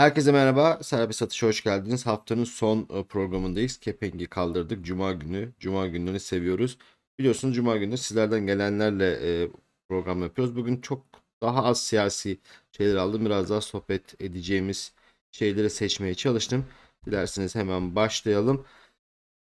Herkese merhaba. Serbest Satış'a hoş geldiniz. Haftanın son e, programındayız. Kepengi kaldırdık. Cuma günü. Cuma günlerini seviyoruz. Biliyorsunuz Cuma günü sizlerden gelenlerle e, program yapıyoruz. Bugün çok daha az siyasi şeyler aldım. Biraz daha sohbet edeceğimiz şeyleri seçmeye çalıştım. Dilerseniz hemen başlayalım.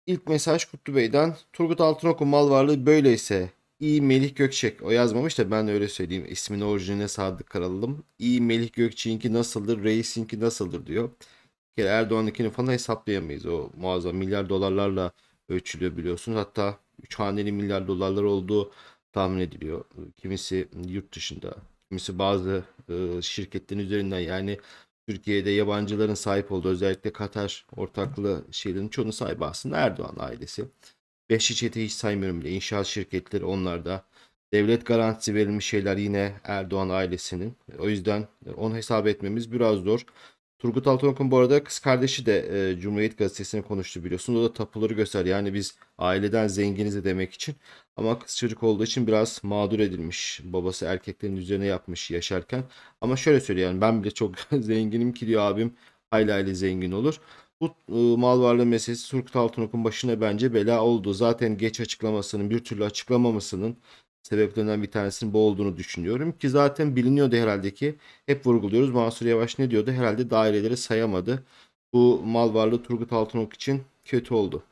İlk mesaj Kutlu Bey'den. Turgut Altınok'un mal varlığı böyleyse İ Melih Gökçek. O yazmamış da ben öyle söyleyeyim. İsmin orijinine sadık kalalım. İ Melih Gökçek'inki nasıldır? Reis'inki nasıldır diyor. Bir kere Erdoğan'ınkini falan hesaplayamayız. O muazzam milyar dolarlarla ölçülüyor biliyorsunuz. Hatta 3 haneli milyar dolarlar olduğu tahmin ediliyor. Kimisi yurt dışında, kimisi bazı e, şirketlerin üzerinden yani Türkiye'de yabancıların sahip olduğu özellikle Katar ortaklığı şeylerin çoğunu sahibi aslında Erdoğan ailesi. Beşli çete hiç saymıyorum bile. İnşaat şirketleri onlarda. Devlet garantisi verilmiş şeyler yine Erdoğan ailesinin. O yüzden e, onu hesap etmemiz biraz zor. Turgut Altınok'un bu arada kız kardeşi de e, Cumhuriyet Gazetesi'ne konuştu biliyorsunuz. O da tapuları göster. Yani biz aileden zenginiz de demek için. Ama kız çocuk olduğu için biraz mağdur edilmiş. Babası erkeklerin üzerine yapmış yaşarken. Ama şöyle söylüyor yani ben bile çok zenginim ki diyor abim hayli hayli zengin olur. Bu e, mal varlığı meselesi Turgut Altınok'un başına bence bela oldu. Zaten geç açıklamasının bir türlü açıklamamasının sebeplerinden bir tanesinin bu olduğunu düşünüyorum. Ki zaten biliniyordu herhalde ki hep vurguluyoruz. Mansur Yavaş ne diyordu? Herhalde daireleri sayamadı. Bu mal varlığı Turgut Altınok için kötü oldu.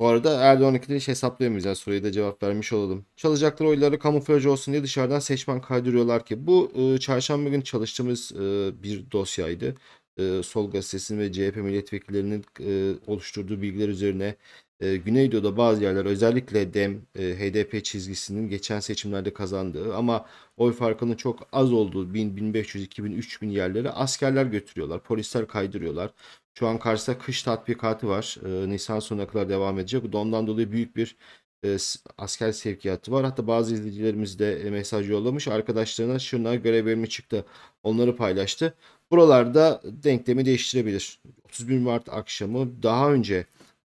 Bu arada Erdoğan ikili hiç hesaplayamayacağız soruya da cevap vermiş olalım. Çalacakları oyları kamuflaj olsun diye dışarıdan seçmen kaydırıyorlar ki. Bu e, çarşamba gün çalıştığımız e, bir dosyaydı e, Sol Gazetesi'nin ve CHP milletvekillerinin e, oluşturduğu bilgiler üzerine e, Güneydoğu'da bazı yerler özellikle DEM, e, HDP çizgisinin geçen seçimlerde kazandığı ama oy farkının çok az olduğu 1500, 2000, 3000 yerlere askerler götürüyorlar. Polisler kaydırıyorlar. Şu an Kars'ta kış tatbikatı var. E, Nisan sonuna kadar devam edecek. Ondan dolayı büyük bir e, asker sevkiyatı var. Hatta bazı izleyicilerimiz de e, mesaj yollamış. Arkadaşlarına şunlar görev bölümü çıktı. Onları paylaştı. Buralarda denklemi değiştirebilir. 31 Mart akşamı daha önce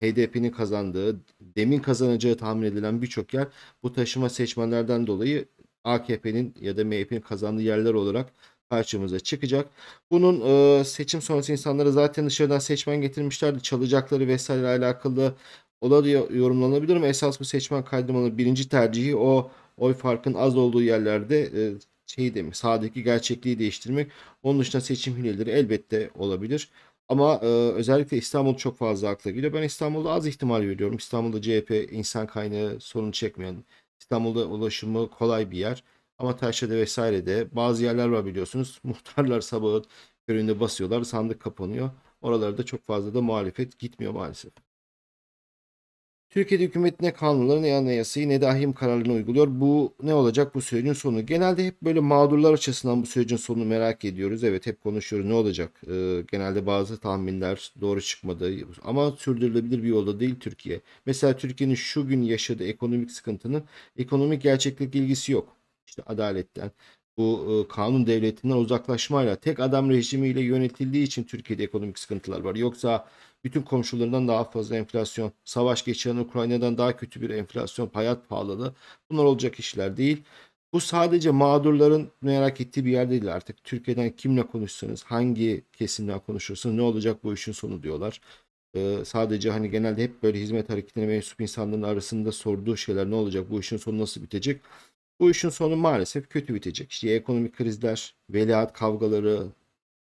HDP'nin kazandığı, demin kazanacağı tahmin edilen birçok yer bu taşıma seçmenlerden dolayı AKP'nin ya da MHP'nin kazandığı yerler olarak karşımıza çıkacak. Bunun e, seçim sonrası insanları zaten dışarıdan seçmen getirmişlerdi. Çalacakları vesaire alakalı olabilir yorumlanabilir ama esas bu seçmen kaydırmanın birinci tercihi o oy farkın az olduğu yerlerde e, şey demek sağdaki gerçekliği değiştirmek. Onun dışında seçim hileleri elbette olabilir. Ama e, özellikle İstanbul çok fazla akla geliyor. Ben İstanbul'da az ihtimal veriyorum. İstanbul'da CHP insan kaynağı sorun çekmeyen, İstanbul'da ulaşımı kolay bir yer. Ama Taşya'da vesairede bazı yerler var biliyorsunuz. Muhtarlar sabahın köründe basıyorlar, sandık kapanıyor. Oralarda çok fazla da muhalefet gitmiyor maalesef. Türkiye'de hükümet ne kanunları ne anayasayı ne dahim kararlarını uyguluyor. Bu ne olacak bu sürecin sonu? Genelde hep böyle mağdurlar açısından bu sürecin sonunu merak ediyoruz. Evet hep konuşuyoruz ne olacak? Ee, genelde bazı tahminler doğru çıkmadı ama sürdürülebilir bir yolda değil Türkiye. Mesela Türkiye'nin şu gün yaşadığı ekonomik sıkıntının ekonomik gerçeklik ilgisi yok. İşte adaletten, bu e, kanun devletinden uzaklaşmayla tek adam rejimiyle yönetildiği için Türkiye'de ekonomik sıkıntılar var. Yoksa bütün komşularından daha fazla enflasyon, savaş geçiren Ukrayna'dan daha kötü bir enflasyon, hayat pahalılığı bunlar olacak işler değil. Bu sadece mağdurların merak ettiği bir yer değil artık. Türkiye'den kimle konuşsanız, hangi kesimden konuşursanız ne olacak bu işin sonu diyorlar. Ee, sadece hani genelde hep böyle hizmet hareketine mensup insanların arasında sorduğu şeyler ne olacak, bu işin sonu nasıl bitecek? Bu işin sonu maalesef kötü bitecek. İşte ekonomik krizler, veliaht kavgaları,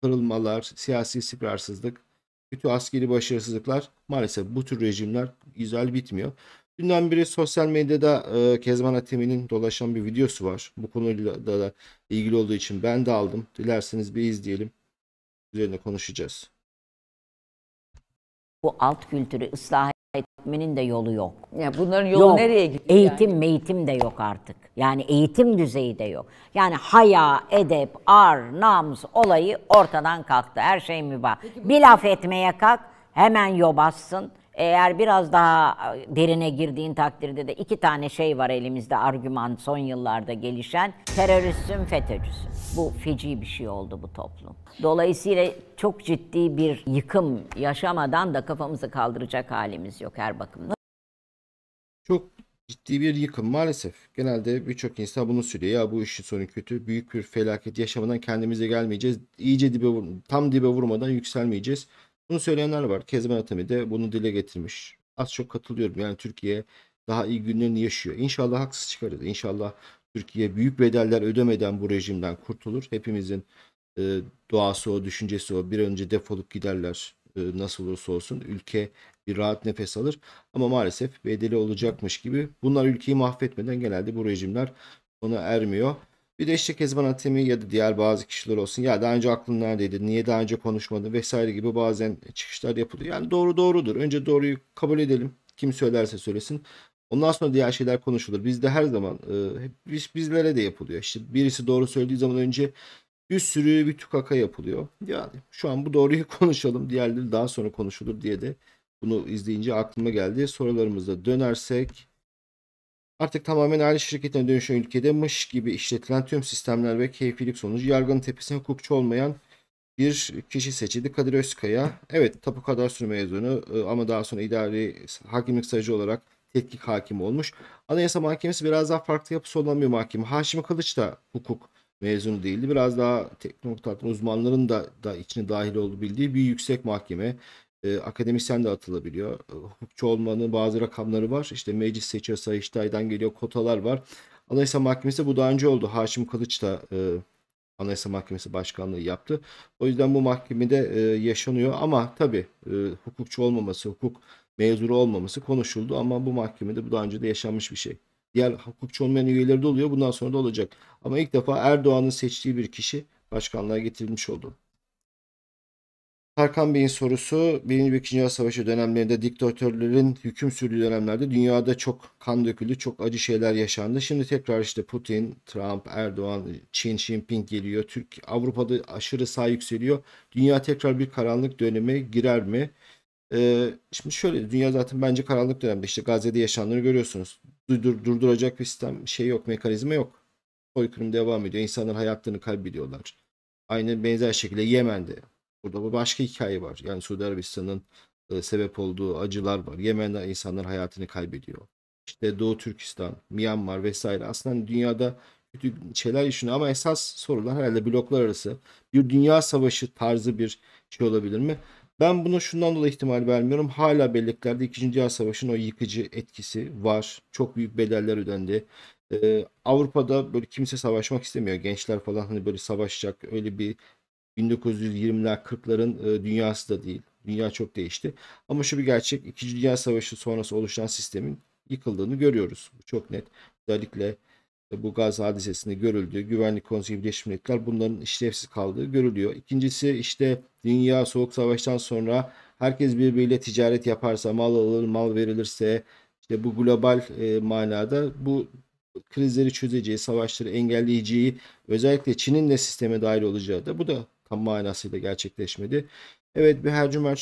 kırılmalar, siyasi istikrarsızlık bütün askeri başarısızlıklar maalesef bu tür rejimler güzel bitmiyor. Dünden beri sosyal medyada e, Kezban Atemi'nin dolaşan bir videosu var. Bu konuyla da, da ilgili olduğu için ben de aldım. Dilerseniz bir izleyelim. Üzerine konuşacağız. Bu alt kültürü ıslah etmenin de yolu yok. Yani bunların yolu yok. nereye gidiyor? Eğitim, yani? meğitim de yok artık. Yani eğitim düzeyi de yok. Yani haya, edep, ar, namus olayı ortadan kalktı. Her şey mübah. Bir laf etmeye kalk, hemen yobazsın. Eğer biraz daha e, derine girdiğin takdirde de iki tane şey var elimizde argüman son yıllarda gelişen. Teröristsin, FETÖ'cüsün. Bu feci bir şey oldu bu toplum. Dolayısıyla çok ciddi bir yıkım yaşamadan da kafamızı kaldıracak halimiz yok her bakımda. Çok ciddi bir yıkım maalesef. Genelde birçok insan bunu söylüyor. Ya bu işin sonu kötü. Büyük bir felaket yaşamadan kendimize gelmeyeceğiz. İyice dibe tam dibe vurmadan yükselmeyeceğiz. Bunu söyleyenler var. Kezban Atami de bunu dile getirmiş. Az çok katılıyorum. Yani Türkiye daha iyi günlerini yaşıyor. İnşallah haksız çıkarız. İnşallah Türkiye büyük bedeller ödemeden bu rejimden kurtulur. Hepimizin e, doğası o, düşüncesi o. Bir önce defolup giderler e, nasıl olursa olsun. Ülke bir rahat nefes alır. Ama maalesef bedeli olacakmış gibi. Bunlar ülkeyi mahvetmeden genelde bu rejimler ona ermiyor. Bir de işte Kezban Atemi ya da diğer bazı kişiler olsun. Ya daha önce aklın neredeydi? Niye daha önce konuşmadın? Vesaire gibi bazen çıkışlar yapılıyor. Yani doğru doğrudur. Önce doğruyu kabul edelim. Kim söylerse söylesin. Ondan sonra diğer şeyler konuşulur. Bizde her zaman e, biz, bizlere de yapılıyor. İşte birisi doğru söylediği zaman önce bir sürü bir tukaka yapılıyor. Yani şu an bu doğruyu konuşalım. Diğerleri daha sonra konuşulur diye de bunu izleyince aklıma geldi. Sorularımıza dönersek Artık tamamen aile şirketine dönüşen ülkede mış gibi işletilen tüm sistemler ve keyfilik sonucu yargının tepesine hukukçu olmayan bir kişi seçildi. Kadir Özkaya, evet tapu kadar kadastro mezunu e, ama daha sonra idari hakimlik stajı olarak tetkik hakimi olmuş. Anayasa Mahkemesi biraz daha farklı yapısı olan bir mahkeme. Haşim Kılıç da hukuk mezunu değildi. Biraz daha teknik uzmanların da, da içine dahil olduğu bildiği bir yüksek mahkeme e, akademisyen de atılabiliyor. Hukukçu olmanın bazı rakamları var. İşte meclis seçiyor, Sayıştay'dan geliyor, kotalar var. Anayasa Mahkemesi bu daha önce oldu. Haşim Kılıç da e, Anayasa Mahkemesi Başkanlığı yaptı. O yüzden bu mahkemede e, yaşanıyor ama tabii e, hukukçu olmaması, hukuk mezunu olmaması konuşuldu ama bu mahkemede bu daha önce de yaşanmış bir şey. Diğer hukukçu olmayan üyeleri de oluyor. Bundan sonra da olacak. Ama ilk defa Erdoğan'ın seçtiği bir kişi başkanlığa getirilmiş oldu. Tarkan Bey'in sorusu 1. ve 2. Dünya Savaşı dönemlerinde diktatörlerin hüküm sürdüğü dönemlerde dünyada çok kan döküldü, çok acı şeyler yaşandı. Şimdi tekrar işte Putin, Trump, Erdoğan, Çin, Xi Jinping geliyor. Türk Avrupa'da aşırı sağ yükseliyor. Dünya tekrar bir karanlık döneme girer mi? Ee, şimdi şöyle dünya zaten bence karanlık dönemde işte Gazze'de yaşananları görüyorsunuz. Durdur, durduracak bir sistem şey yok, mekanizma yok. Soykırım devam ediyor. İnsanlar hayatlarını kaybediyorlar. Aynı benzer şekilde Yemen'de Burada bir başka hikaye var. Yani Suudi Arabistan'ın e, sebep olduğu acılar var. Yemen'den insanlar hayatını kaybediyor. İşte Doğu Türkistan, Myanmar vesaire. Aslında hani dünyada kötü şeyler yaşanıyor ama esas sorular herhalde bloklar arası bir dünya savaşı tarzı bir şey olabilir mi? Ben bunu şundan dolayı ihtimal vermiyorum. Hala belleklerde 2. Dünya Savaşı'nın o yıkıcı etkisi var. Çok büyük bedeller ödendi. Ee, Avrupa'da böyle kimse savaşmak istemiyor. Gençler falan hani böyle savaşacak öyle bir 1920'ler 40'ların e, dünyası da değil. Dünya çok değişti. Ama şu bir gerçek. İkinci Dünya Savaşı sonrası oluşan sistemin yıkıldığını görüyoruz. Bu çok net. Özellikle e, bu gaz hadisesinde görüldü. Güvenlik Konseyi Birleşmiş Milletler bunların işlevsiz kaldığı görülüyor. İkincisi işte Dünya Soğuk Savaş'tan sonra herkes birbiriyle ticaret yaparsa, mal alır, mal verilirse işte bu global e, manada bu krizleri çözeceği, savaşları engelleyeceği, özellikle Çin'in de sisteme dahil olacağı da bu da tam manasıyla gerçekleşmedi. Evet bir her cuma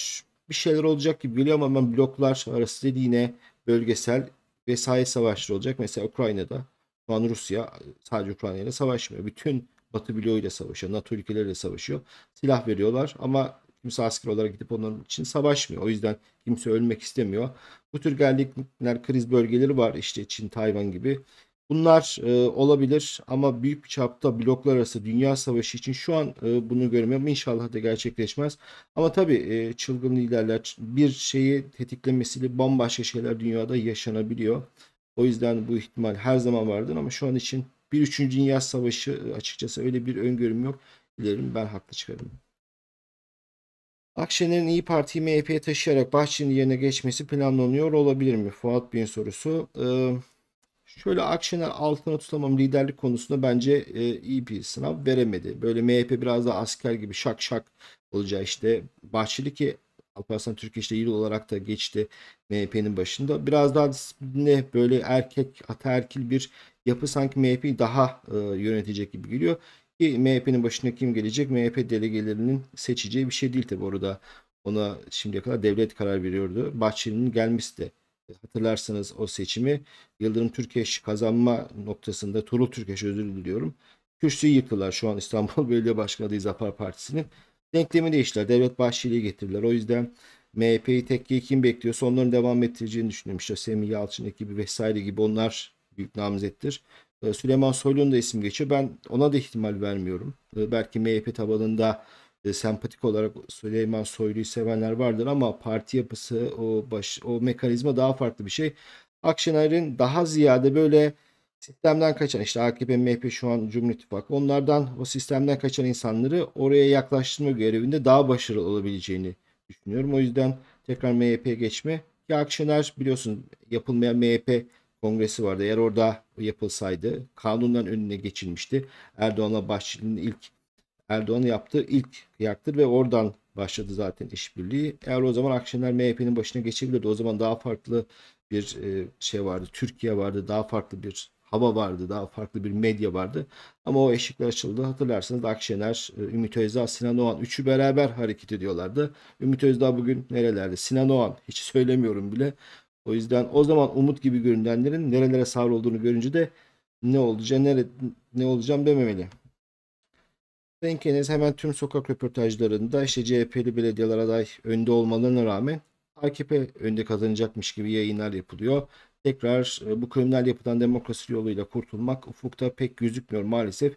bir şeyler olacak gibi geliyor ama ben bloklar arası dedi yine bölgesel vesaire savaşları olacak. Mesela Ukrayna'da şu an Rusya sadece Ukrayna ile savaşmıyor. Bütün Batı bloğu ile savaşıyor. NATO ülkeleriyle savaşıyor. Silah veriyorlar ama kimse asker olarak gidip onların için savaşmıyor. O yüzden kimse ölmek istemiyor. Bu tür geldikler kriz bölgeleri var işte Çin, Tayvan gibi. Bunlar e, olabilir ama büyük çapta bloklar arası dünya savaşı için şu an e, bunu görmüyorum. İnşallah da gerçekleşmez. Ama tabii e, çılgın liderler bir şeyi tetiklemesiyle bambaşka şeyler dünyada yaşanabiliyor. O yüzden bu ihtimal her zaman vardır ama şu an için bir üçüncü dünya savaşı e, açıkçası öyle bir öngörüm yok. Dilerim ben haklı çıkarım. Akşener'in İyi Parti'yi MHP'ye taşıyarak Bahçeli'nin yerine geçmesi planlanıyor olabilir mi? Fuat Bey'in sorusu. Ee, Şöyle Akşener altına tutamam liderlik konusunda bence e, iyi bir sınav veremedi. Böyle MHP biraz daha asker gibi şak şak olacağı işte. Bahçeli ki Alparslan Türkiye işte yıl olarak da geçti MHP'nin başında. Biraz daha disipline böyle erkek ataerkil bir yapı sanki MHP'yi daha e, yönetecek gibi geliyor. Ki MHP'nin başına kim gelecek? MHP delegelerinin seçeceği bir şey değil tabi orada. Ona şimdiye kadar devlet karar veriyordu. Bahçeli'nin gelmesi de e, hatırlarsınız o seçimi Yıldırım Türkeş kazanma noktasında Turul Türkeş özür diliyorum. Kürsü yıkılar şu an İstanbul Belediye Başkanı adayı Zafer Partisi'nin. Denklemi değiştiler. Devlet Bahçeli'yi getirdiler. O yüzden MHP'yi tekkiye kim bekliyorsa onların devam ettireceğini düşünüyorum. İşte Semih Yalçın ekibi vesaire gibi onlar büyük namzettir. E, Süleyman Soylu'nun da isim geçiyor. Ben ona da ihtimal vermiyorum. E, belki MHP tabanında e, sempatik olarak Süleyman Soylu'yu sevenler vardır ama parti yapısı o baş o mekanizma daha farklı bir şey. Akşener'in daha ziyade böyle sistemden kaçan işte AKP, MHP şu an Cumhur İttifakı onlardan o sistemden kaçan insanları oraya yaklaştırma görevinde daha başarılı olabileceğini düşünüyorum. O yüzden tekrar MHP geçme. Ya Akşener biliyorsun yapılmayan MHP kongresi vardı. Eğer orada yapılsaydı kanundan önüne geçilmişti. Erdoğan'la Bahçeli'nin ilk Erdoğan yaptığı ilk yaktır ve oradan başladı zaten işbirliği. Eğer o zaman Akşener MHP'nin başına geçebilirdi. O zaman daha farklı bir e, şey vardı. Türkiye vardı. Daha farklı bir hava vardı. Daha farklı bir medya vardı. Ama o eşikler açıldı. hatırlarsınız, Akşener, e, Ümit Özdağ, Sinan Oğan üçü beraber hareket ediyorlardı. Ümit Özdağ bugün nerelerde? Sinan Oğan hiç söylemiyorum bile. O yüzden o zaman umut gibi görünenlerin nerelere olduğunu görünce de ne olacağım, nere, ne olacağım dememeli. Denkeniz hemen tüm sokak röportajlarında işte CHP'li belediyeler aday önde olmalarına rağmen AKP önde kazanacakmış gibi yayınlar yapılıyor. Tekrar e, bu kriminal yapıdan demokrasi yoluyla kurtulmak ufukta pek gözükmüyor maalesef.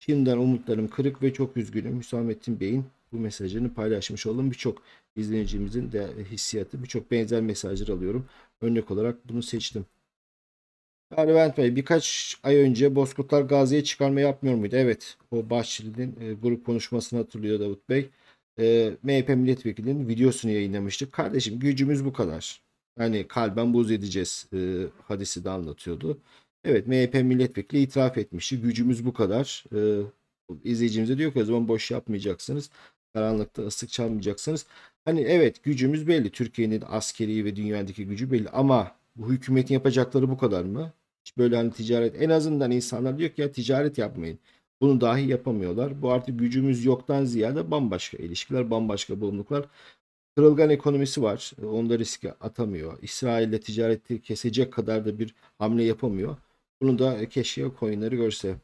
Şimdiden umutlarım kırık ve çok üzgünüm. Hüsamettin Bey'in bu mesajını paylaşmış oldum. Birçok izleyicimizin de hissiyatı, birçok benzer mesajlar alıyorum. Örnek olarak bunu seçtim. Ya Levent Bey birkaç ay önce Bozkurtlar Gazi'ye çıkarma yapmıyor muydu? Evet o Bahçeli'nin e, grup konuşmasını hatırlıyor Davut Bey. E, MHP milletvekilinin videosunu yayınlamıştık. Kardeşim gücümüz bu kadar. Yani kalben buz edeceğiz e, hadisi de anlatıyordu. Evet MHP milletvekili itiraf etmişti. Gücümüz bu kadar. E, izleyicimize diyor ki o zaman boş yapmayacaksınız. Karanlıkta ıslık çalmayacaksınız. Hani evet gücümüz belli. Türkiye'nin askeri ve dünyadaki gücü belli ama bu hükümetin yapacakları bu kadar mı? böyle hani ticaret en azından insanlar diyor ki ya ticaret yapmayın. Bunu dahi yapamıyorlar. Bu artık gücümüz yoktan ziyade bambaşka ilişkiler, bambaşka bulumluklar. Kırılgan ekonomisi var. Onu da riske atamıyor. İsrail ile ticareti kesecek kadar da bir hamle yapamıyor. Bunu da keşke coinleri görse.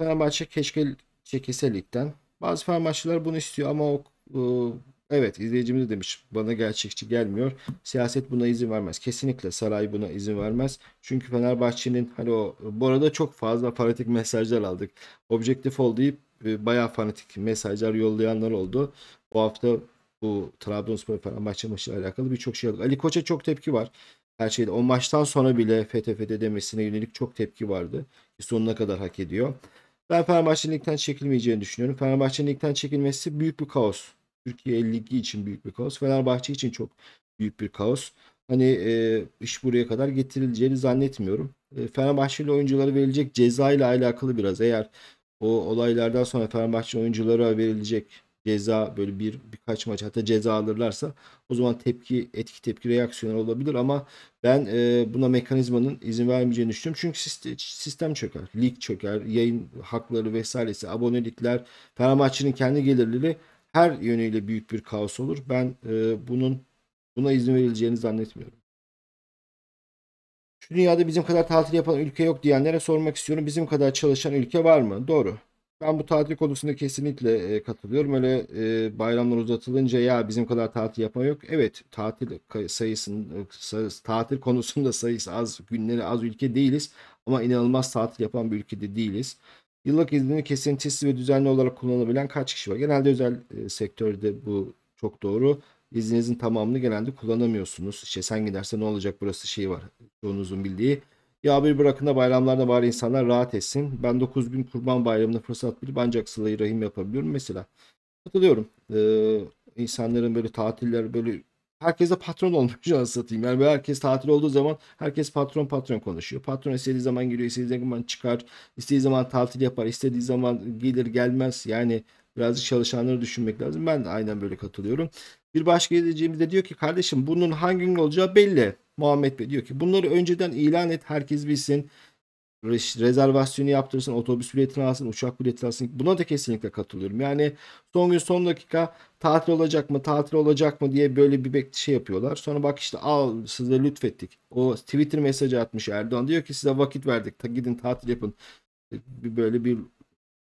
Fenerbahçe keşke çekilse ligden. Bazı Fenerbahçeler bunu istiyor ama o ıı, Evet izleyicimiz de demiş bana gerçekçi gelmiyor. Siyaset buna izin vermez. Kesinlikle saray buna izin vermez. Çünkü Fenerbahçe'nin hani o bu arada çok fazla fanatik mesajlar aldık. Objektif ol deyip e, bayağı fanatik mesajlar yollayanlar oldu. Bu hafta bu Trabzonspor Fenerbahçe maçıyla alakalı birçok şey aldık. Ali Koç'a çok tepki var. Her şeyde o maçtan sonra bile FTF'de demesine yönelik çok tepki vardı. Sonuna kadar hak ediyor. Ben Fenerbahçe'nin ligden çekilmeyeceğini düşünüyorum. Fenerbahçe'nin ligden çekilmesi büyük bir kaos Türkiye 52 için büyük bir kaos. Fenerbahçe için çok büyük bir kaos. Hani e, iş buraya kadar getirileceğini zannetmiyorum. E, Fenerbahçeli oyunculara verilecek ceza ile alakalı biraz. Eğer o olaylardan sonra Fenerbahçe oyunculara verilecek ceza böyle bir birkaç maç hatta ceza alırlarsa o zaman tepki etki tepki reaksiyonu olabilir ama ben e, buna mekanizmanın izin vermeyeceğini düşünüyorum. Çünkü sistem çöker. Lig çöker. Yayın hakları vesairesi, abonelikler, Fenerbahçe'nin kendi gelirleri her yönüyle büyük bir kaos olur. Ben e, bunun buna izin verileceğini zannetmiyorum. Şu dünyada bizim kadar tatil yapan ülke yok diyenlere sormak istiyorum. Bizim kadar çalışan ülke var mı? Doğru. Ben bu tatil konusunda kesinlikle e, katılıyorum. Öyle e, bayramlar uzatılınca ya bizim kadar tatil yapan yok. Evet tatil sayısının sayısı, tatil konusunda sayısı az günleri az ülke değiliz. Ama inanılmaz tatil yapan bir ülkede değiliz. Yıllık iznini kesintisiz ve düzenli olarak kullanabilen kaç kişi var? Genelde özel e, sektörde bu çok doğru. İzninizin tamamını genelde kullanamıyorsunuz. İşte sen gidersen ne olacak burası şeyi var. Çoğunuzun bildiği. Ya bir bırakın da bayramlarda var insanlar rahat etsin. Ben 9 gün kurban bayramında fırsat bilip ancak sılayı rahim yapabiliyorum mesela. Katılıyorum. Ee, insanların böyle tatiller böyle herkese patron olmuş satayım. Yani böyle herkes tatil olduğu zaman herkes patron patron konuşuyor. Patron istediği zaman geliyor, istediği zaman çıkar, istediği zaman tatil yapar, istediği zaman gelir gelmez. Yani birazcık çalışanları düşünmek lazım. Ben de aynen böyle katılıyorum. Bir başka izleyicimiz de diyor ki kardeşim bunun hangi gün olacağı belli. Muhammed Bey diyor ki bunları önceden ilan et herkes bilsin rezervasyonu yaptırsın, otobüs biletini alsın, uçak biletini alsın. Buna da kesinlikle katılıyorum. Yani son gün son dakika tatil olacak mı, tatil olacak mı diye böyle bir bekle şey yapıyorlar. Sonra bak işte al size lütfettik. O Twitter mesajı atmış Erdoğan. Diyor ki size vakit verdik. Ta, gidin tatil yapın. E, bir böyle bir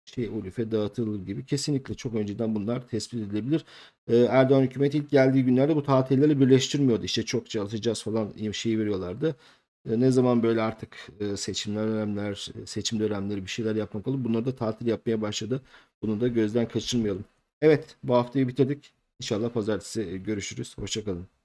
şey olife dağıtılır gibi. Kesinlikle çok önceden bunlar tespit edilebilir. Ee, Erdoğan hükümeti ilk geldiği günlerde bu tatilleri birleştirmiyordu. İşte çok çalışacağız falan şey veriyorlardı. E, ne zaman böyle artık e, seçimler dönemler, e, seçim dönemleri bir şeyler yapmak olur. Bunlar da tatil yapmaya başladı. Bunu da gözden kaçırmayalım. Evet bu haftayı bitirdik. İnşallah pazartesi görüşürüz. Hoşçakalın.